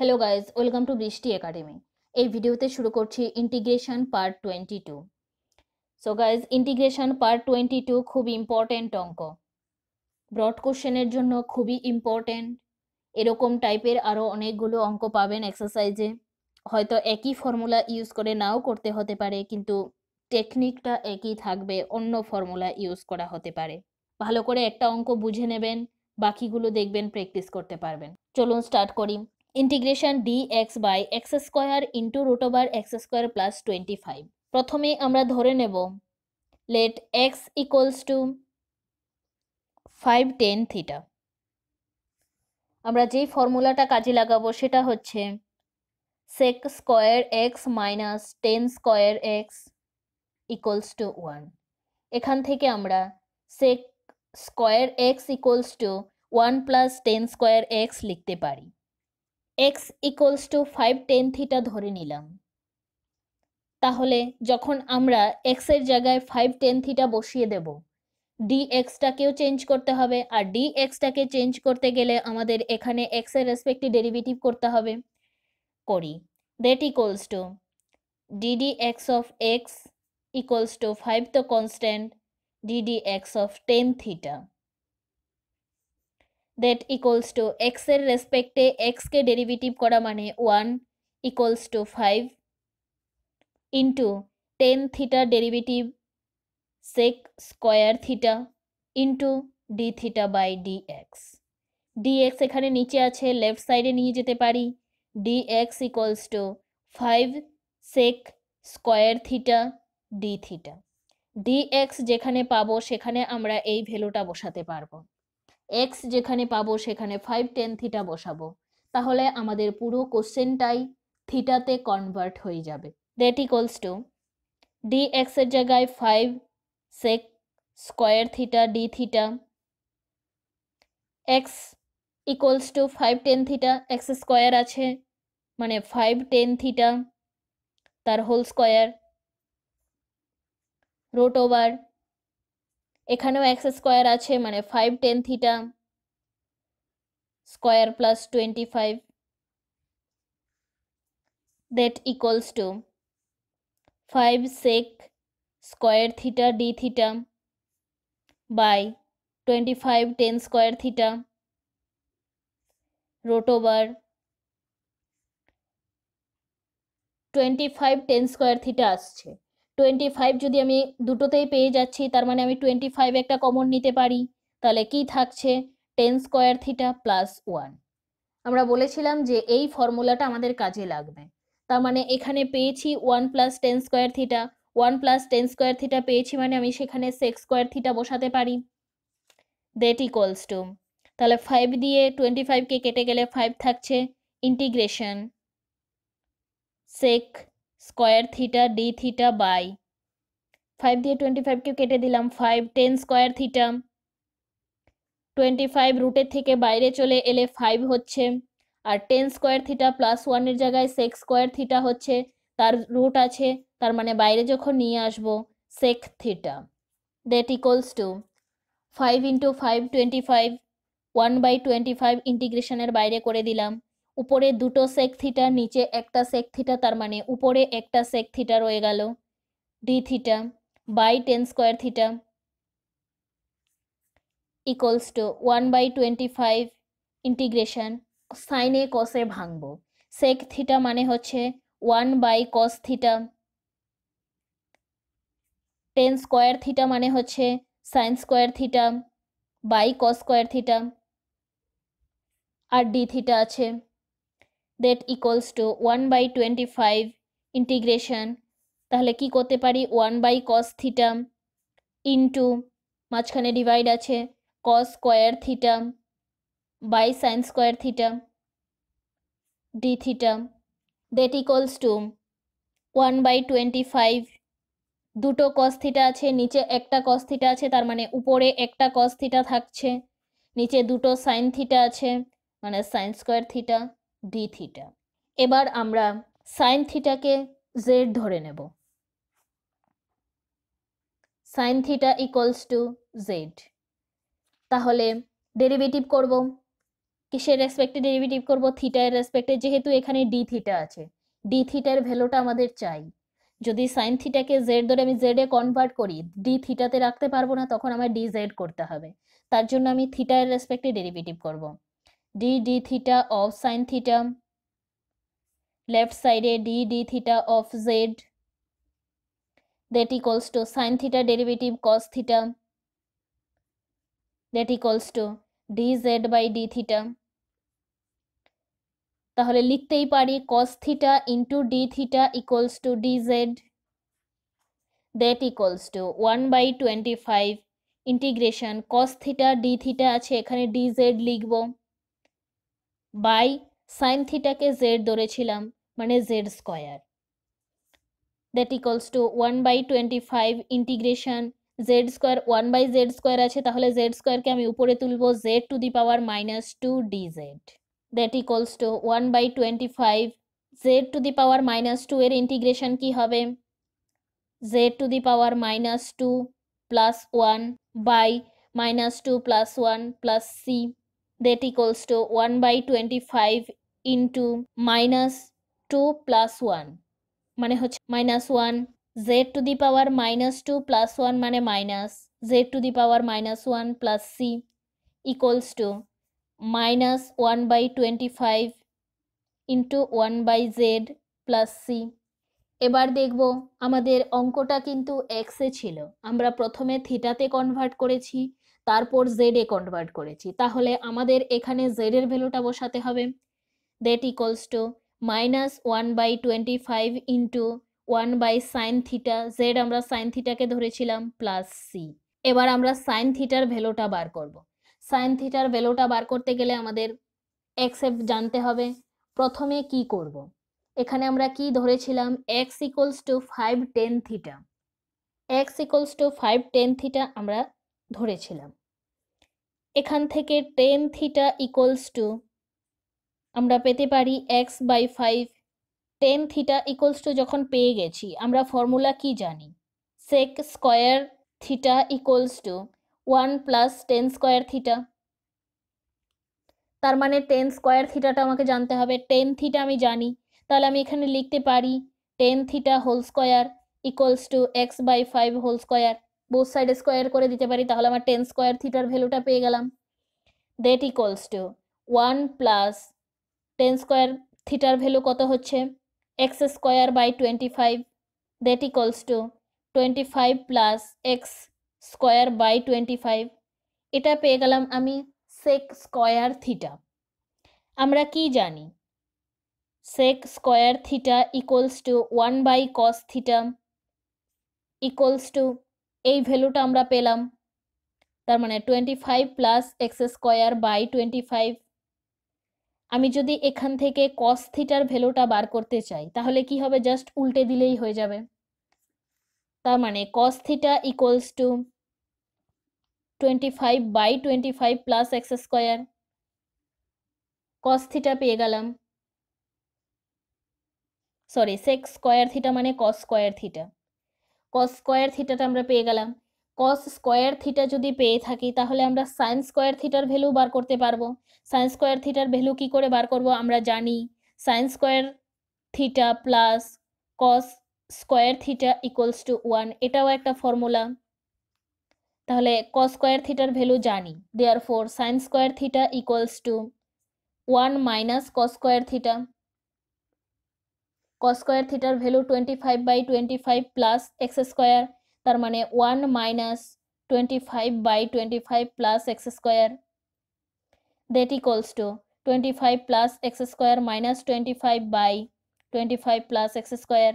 Hello guys welcome to Brishti academy এই ভিডিওতে শুরু করছি integration part twenty two so guys integration part twenty two খুব ইম্পর্ট্যান্ট অঙ্ক ব্রড কোশ্চেনের জন্য খুবই ইম্পর্ট্যান্ট এরকম টাইপের আরও অনেকগুলো অঙ্ক পাবেন এক্সারসাইজে হয়তো একই ফর্মুলা ইউজ করে নাও করতে হতে পারে কিন্তু টেকনিকটা একই থাকবে অন্য ফর্মুলা ইউজ করা হতে পারে ভালো করে একটা অঙ্ক বুঝে নেবেন বাকিগুলো দেখবেন প্র্যাকটিস করতে পারবেন চলুন স্টার্ট করি integration d x by x square into root over x square plus twenty five প্রথমে আমরা ধরে নেব let x equals to five tan theta আমরা যেই ফর্মুলাটা কাজে লাগাবো সেটা হচ্ছে sec square x minus tan square x equals to one এখান থেকে আমরা sec square x equals to one plus tan square x লিখতে পারি x equals to five tan theta ধরে নিলাম তাহলে যখন আমরা এক্সের এর জায়গায় ফাইভ টেন থিটা বসিয়ে দেব ডি এক্সটাকেও চেঞ্জ করতে হবে আর ডি এক্সটাকে চেঞ্জ করতে গেলে আমাদের এখানে এক্সের এর রেসপেক্টে ডেরিভেটিভ করতে হবে করি that equals to d d x of x equals to five তো constant d d x of tan theta that equals to এক্সের রেসপেক্টে এক্সকে ডেরিভেটিভ করা মানে one equals to five into tan theta derivative sec square theta into d theta by d x d x এখানে নিচে আছে left সাইডে নিয়ে যেতে পারি d x equals to five sec square theta d theta d x যেখানে পাবো সেখানে আমরা এই ভ্যালুটা বসাতে পারবো এক্স যেখানে পাবো সেখানে ফাইভ টেন থিটা বসাবো তাহলে আমাদের পুরো কোশ্চেনটাই থিটাতে কনভার্ট হয়ে যাবে দ্যাট ইকলস টু ডি এক্সের জায়গায় five sec square theta d theta x equals to five tan theta x square আছে মানে ফাইভ টেন থিটা তার হোল স্কোয়ার রোট ওভার এখানেও এক্স স্কোয়ার আছে মানে five tan theta square plus twenty five that equals to five sec square theta d theta by twenty five tan square theta root over twenty five tan square theta আসছে twenty five যদি আমি দুটোতেই পেয়ে যাচ্ছি তার মানে আমি টোয়েন্টি ফাইভ একটা কমন নিতে পারি তাহলে কি থাকছে tan square theta plus one আমরা বলেছিলাম যে এই ফর্মুলাটা আমাদের কাজে লাগবে তার মানে এখানে পেয়েছি one plus tan square theta one plus tan square theta পেয়েছি মানে আমি সেখানে সেক্স স্কোয়ার থিটা বসাতে পারি দ্যাট ইকলস টু তাহলে ফাইভ দিয়ে টোয়েন্টি ফাইভকে কেটে গেলে ফাইভ থাকছে integration sec square theta d theta by five দিয়ে টোয়েন্টি ফাইভকে কেটে দিলাম five tan square theta twenty five রুটের থেকে বাইরে চলে এলে ফাইভ হচ্ছে আর টেন স্কোয়ার থিটা প্লাস ওয়ানের জায়গায় সেক্স স্কোয়ার থিটা হচ্ছে তার রুট আছে তার মানে বাইরে যখন নিয়ে আসবো sec theta that equals to five into five twenty five one by twenty five ইন্টিগ্রেশনের বাইরে করে দিলাম উপরে দুটো সেক থিটা নিচে একটা সেক থিটা তার মানে উপরে একটা সেক থিটা রয়ে গেল d theta by tan square theta equals to one by twenty five integration সাইনে কষে ভাঙব সেক থিটা মানে হচ্ছে one by cos theta tan square theta মানে হচ্ছে sine square theta by cos square theta আর ডি থিটা আছে that to one by twenty five integration তাহলে কি করতে পারি ওয়ান বাই কস থিটাম ইন্টু মাঝখানে ডিভাইড আছে cos square theta by sine square theta d theta that equals to one by twenty five দুটো কস থিটা আছে নিচে একটা কস থিটা আছে তার মানে উপরে একটা কস থিটা থাকছে নিচে দুটো সাইন থিটা আছে মানে sine square theta d theta এবার আমরা সাইন থিটাকে জেড ধরে নেব sine theta equals to z তাহলে ডেরিভেটিভ করব কিসের রেসপেক্টে ডেরিভেটিভ করব থিটার রেসপেক্টে যেহেতু এখানে ডি থিটা আছে ডি থিটার ভ্যালুটা আমাদের চাই যদি সাইন থিটাকে জেড ধরে আমি জেডে কনভার্ট করি ডি থিটাতে রাখতে পারবো না তখন আমার ডি জেড করতে হবে তার জন্য আমি থিটার রেসপেক্টে ডেরিভেটিভ করব d d theta of sine theta left side a d d theta of z that equals to sine theta derivative cos theta that equals to dz by d theta তাহলে লিখতেই পারি cos theta into d theta equals to dz that equals to 1 by 25 integration cos theta d theta আছে এখানে dz লিখবো by sine থিটাকে z ধরেছিলাম মানে z square that equals to one by twenty five integration z square one by z square আছে তাহলে z স্কোয়ারকে আমি উপরে তুলব z to the power minus two d z that equals to one by twenty five z to the power minus two এর integration কি হবে z to the power minus two plus one by minus two plus one plus c that equals to 1 by 25 into minus two plus one মানে হচ্ছে minus one z to the power minus two plus one মানে minus z to the power minus one plus c equals to minus one by twenty five into one by z plus c এবার দেখব আমাদের অঙ্কটা কিন্তু এক্সে ছিল আমরা প্রথমে থিটাতে কনভার্ট করেছি তারপর জেড এ কনভার্ট করেছি তাহলে আমাদের এখানে জেড এর ভ্যালুটা বসাতে হবে that equals to minus one by twenty five into one by sine theta z আমরা সাইন থিটাকে ধরেছিলাম প্লাস সি এবার আমরা সাইন থিটার ভ্যালুটা বার করব সাইন থিটার ভ্যালুটা বার করতে গেলে আমাদের এক্সেপ্ট জানতে হবে প্রথমে কি করব। এখানে আমরা কি ধরেছিলাম x equals to five tan theta x equals to five tan theta আমরা ধরেছিলাম এখান থেকে টেন থিটা ইকোয়ালস টু আমরা পেতে পারি x by five tan theta equals to যখন পেয়ে গেছি আমরা ফর্মুলা কি জানি sec square theta equals to one plus tan square theta তার মানে টেন স্কোয়ার থিটাটা আমাকে জানতে হবে টেন থিটা আমি জানি তাহলে আমি এখানে লিখতে পারি tan theta whole square equals to x by five whole square both side square করে দিতে পারি তাহলে আমার টেন স্কোয়ার থিটার ভ্যালুটা পেয়ে গেলাম that equals to one plus tan square থিটার ভ্যালু কত হচ্ছে x square by twenty five that equals to twenty five plus x square by twenty five এটা পেয়ে গেলাম আমি সেক স্কোয়ার থিটা আমরা কি জানি sec square theta equals to one by cos theta equals to এই ভ্যালুটা আমরা পেলাম তার মানে twenty five plus x square by twenty five আমি যদি এখান থেকে কস থিটার ভ্যালুটা বার করতে চাই তাহলে কি হবে জাস্ট উল্টে দিলেই হয়ে যাবে তার মানে cos theta equals to twenty five by twenty five plus x square cos theta পেয়ে গেলাম সরি সেক্স স্কোয়ার থিটা মানে cos square theta cos square থিটাটা আমরা পেয়ে গেলাম কস স্কোয়ার থিটা যদি পেয়ে থাকি তাহলে আমরা সাইন স্কোয়ার থিটার ভ্যালু বার করতে পারবো সাইন স্কোয়ার থিটার ভ্যালু কি করে বার করব আমরা জানি sine square theta plus cos square theta equals to one এটাও একটা ফর্মুলা তাহলে কস স্কোয়ার থিটার ভ্যালু জানি therefore sine square theta equals to one minus cos square theta cos square থিটার value twenty five by twenty five plus x square তার মানে one minus twenty five by twenty five plus x square that equals to twenty five plus x square minus twenty five by twenty five plus x square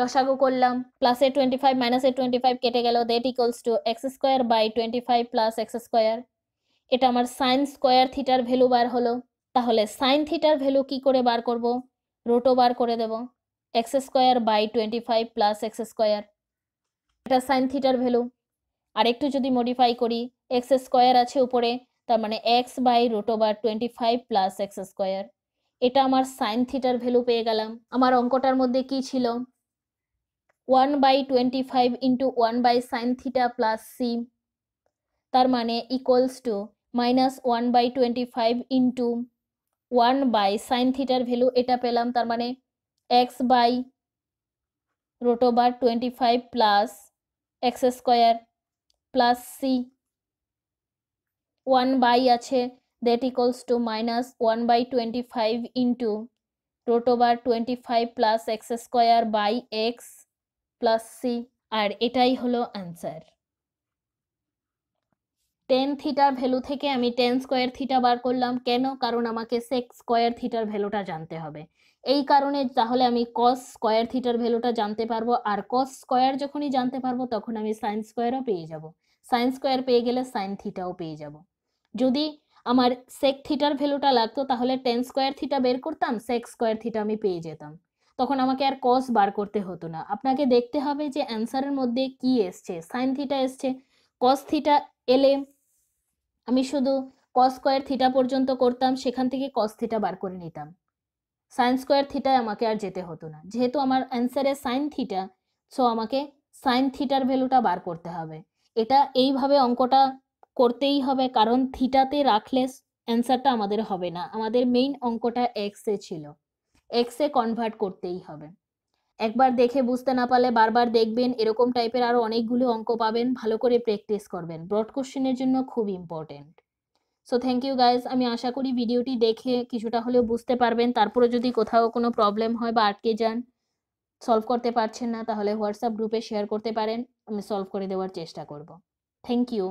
লসাগু করলাম প্লাসে twenty five মাইনাসে twenty five কেটে গেল that equals to x square by twenty five plus x square এটা আমার sine square থিটার value বার হলো তাহলে সাইন থিটার ভ্যালু কী করে বার করব রোটো বার করে দেব x square by twenty five plus x square এটা সাইন থিটার ভ্যালু আর একটু যদি মডিফাই করি এক্স স্কোয়ার আছে উপরে তার মানে x by root over twenty five plus x square এটা আমার সাইন থিটার ভ্যালু পেয়ে গেলাম আমার অঙ্কটার মধ্যে কি ছিল one by twenty five into one by sine theta plus c তার মানে equals to minus one by twenty five into one by sine থিটার ভ্যালু এটা পেলাম তার মানে x by root over twenty five plus x square plus c one by আছে that equals to minus one by twenty five into root over twenty five plus x square by x plus c আর এটাই হলো answer ten থিটার value থেকে আমি ten square theta বার করলাম কেন কারণ আমাকে সেক্স স্কোয়ার থিটার ভ্যালুটা জানতে হবে এই কারণে তাহলে আমি কস স্কোয়ার থিটার ভ্যালুটা জানতে পারবো আর কস স্কোয়ার যখনই জানতে পারবো তখন আমি সাইন স্কোয়ারও পেয়ে যাব সাইন স্কোয়ার পেয়ে গেলে সাইন থিটাও পেয়ে যাব যদি আমার সেক থিটার ভ্যালুটা লাগতো তাহলে টেন স্কোয়ার থিটা বের করতাম সেক স্কোয়ার থিটা আমি পেয়ে যেতাম তখন আমাকে আর কস বার করতে হতো না আপনাকে দেখতে হবে যে অ্যান্সারের মধ্যে কি এসছে সাইন থিটা এসছে কস থিটা এলে আমি শুধু কস স্কোয়ার থিটা পর্যন্ত করতাম সেখান থেকে কস থিটা বার করে নিতাম সাইন স্কোয়ার থিটায় আমাকে আর যেতে হতো না যেহেতু আমার অ্যান্সারে সাইন থিটা সো আমাকে সাইন থিটার ভ্যালুটা বার করতে হবে এটা এইভাবে অঙ্কটা করতেই হবে কারণ থিটাতে রাখলে অ্যান্সারটা আমাদের হবে না আমাদের মেইন অঙ্কটা এক্সে ছিল এক্সে কনভার্ট করতেই হবে একবার দেখে বুঝতে না পারলে বারবার দেখবেন এরকম টাইপের আরও অনেকগুলো অঙ্ক পাবেন ভালো করে প্র্যাকটিস করবেন ব্রড কোশ্চেনের জন্য খুব important so thank you guys আমি আশা করি ভিডিওটি দেখে কিছুটা হলেও বুঝতে পারবেন তারপরে যদি কোথাও কোনো প্রবলেম হয় বা আটকে যান সলভ করতে পারছেন না তাহলে হোয়াটসঅ্যাপ গ্রুপে শেয়ার করতে পারেন আমি সলভ করে দেওয়ার চেষ্টা করব থ্যাংক ইউ